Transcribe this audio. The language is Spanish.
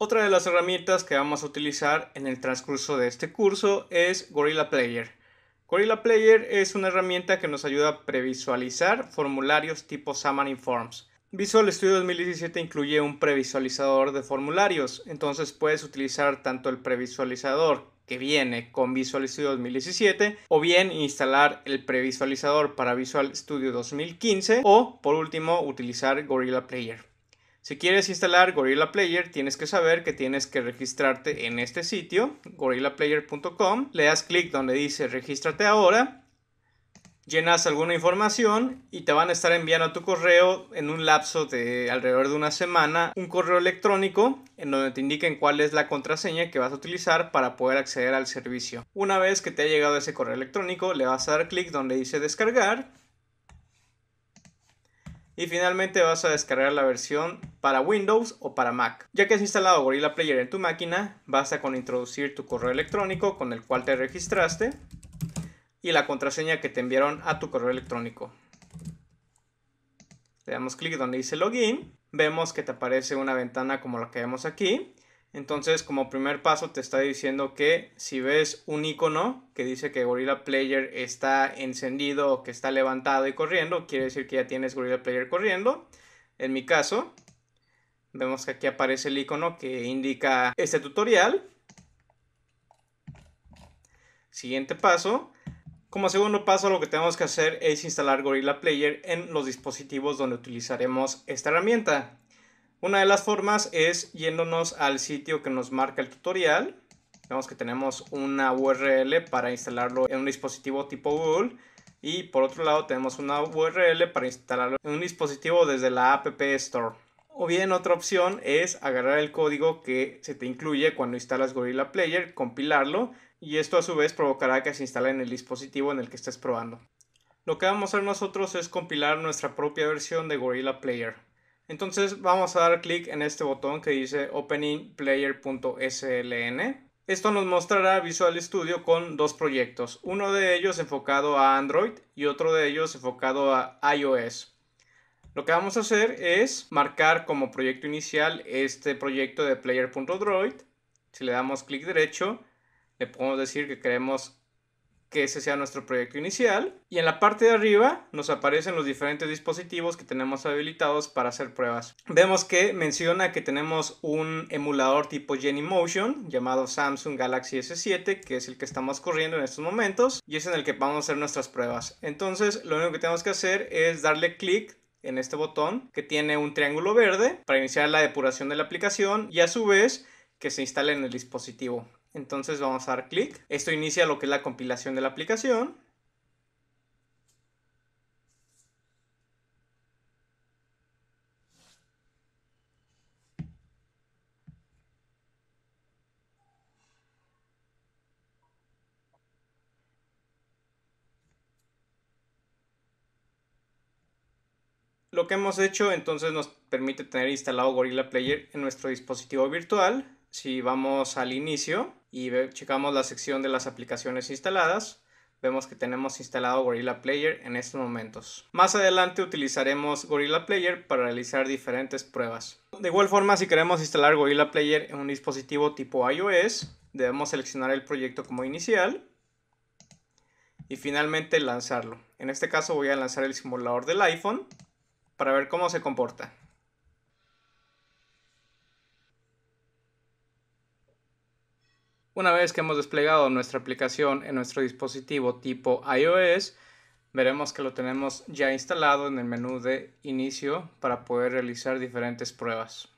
Otra de las herramientas que vamos a utilizar en el transcurso de este curso es Gorilla Player. Gorilla Player es una herramienta que nos ayuda a previsualizar formularios tipo Xamarin Forms. Visual Studio 2017 incluye un previsualizador de formularios, entonces puedes utilizar tanto el previsualizador que viene con Visual Studio 2017 o bien instalar el previsualizador para Visual Studio 2015 o por último utilizar Gorilla Player. Si quieres instalar Gorilla Player, tienes que saber que tienes que registrarte en este sitio, gorillaplayer.com. Le das clic donde dice regístrate ahora, llenas alguna información y te van a estar enviando a tu correo en un lapso de alrededor de una semana un correo electrónico en donde te indiquen cuál es la contraseña que vas a utilizar para poder acceder al servicio. Una vez que te ha llegado ese correo electrónico, le vas a dar clic donde dice descargar y finalmente vas a descargar la versión para Windows o para Mac. Ya que has instalado Gorilla Player en tu máquina, basta con introducir tu correo electrónico con el cual te registraste y la contraseña que te enviaron a tu correo electrónico. Le damos clic donde dice login. Vemos que te aparece una ventana como la que vemos aquí entonces, como primer paso, te está diciendo que si ves un icono que dice que Gorilla Player está encendido o que está levantado y corriendo, quiere decir que ya tienes Gorilla Player corriendo. En mi caso, vemos que aquí aparece el icono que indica este tutorial. Siguiente paso. Como segundo paso, lo que tenemos que hacer es instalar Gorilla Player en los dispositivos donde utilizaremos esta herramienta. Una de las formas es yéndonos al sitio que nos marca el tutorial. Vemos que tenemos una URL para instalarlo en un dispositivo tipo Google. Y por otro lado tenemos una URL para instalarlo en un dispositivo desde la App Store. O bien otra opción es agarrar el código que se te incluye cuando instalas Gorilla Player, compilarlo y esto a su vez provocará que se instale en el dispositivo en el que estés probando. Lo que vamos a hacer nosotros es compilar nuestra propia versión de Gorilla Player. Entonces vamos a dar clic en este botón que dice openingplayer.sln. Esto nos mostrará Visual Studio con dos proyectos, uno de ellos enfocado a Android y otro de ellos enfocado a iOS. Lo que vamos a hacer es marcar como proyecto inicial este proyecto de player.droid. Si le damos clic derecho, le podemos decir que queremos que ese sea nuestro proyecto inicial. Y en la parte de arriba nos aparecen los diferentes dispositivos que tenemos habilitados para hacer pruebas. Vemos que menciona que tenemos un emulador tipo Genymotion llamado Samsung Galaxy S7, que es el que estamos corriendo en estos momentos y es en el que vamos a hacer nuestras pruebas. Entonces, lo único que tenemos que hacer es darle clic en este botón que tiene un triángulo verde para iniciar la depuración de la aplicación y a su vez que se instale en el dispositivo. Entonces vamos a dar clic. Esto inicia lo que es la compilación de la aplicación. Lo que hemos hecho entonces nos permite tener instalado Gorilla Player en nuestro dispositivo virtual. Si vamos al inicio, y checamos la sección de las aplicaciones instaladas, vemos que tenemos instalado Gorilla Player en estos momentos. Más adelante utilizaremos Gorilla Player para realizar diferentes pruebas. De igual forma, si queremos instalar Gorilla Player en un dispositivo tipo iOS, debemos seleccionar el proyecto como inicial y finalmente lanzarlo. En este caso voy a lanzar el simulador del iPhone para ver cómo se comporta. Una vez que hemos desplegado nuestra aplicación en nuestro dispositivo tipo iOS, veremos que lo tenemos ya instalado en el menú de inicio para poder realizar diferentes pruebas.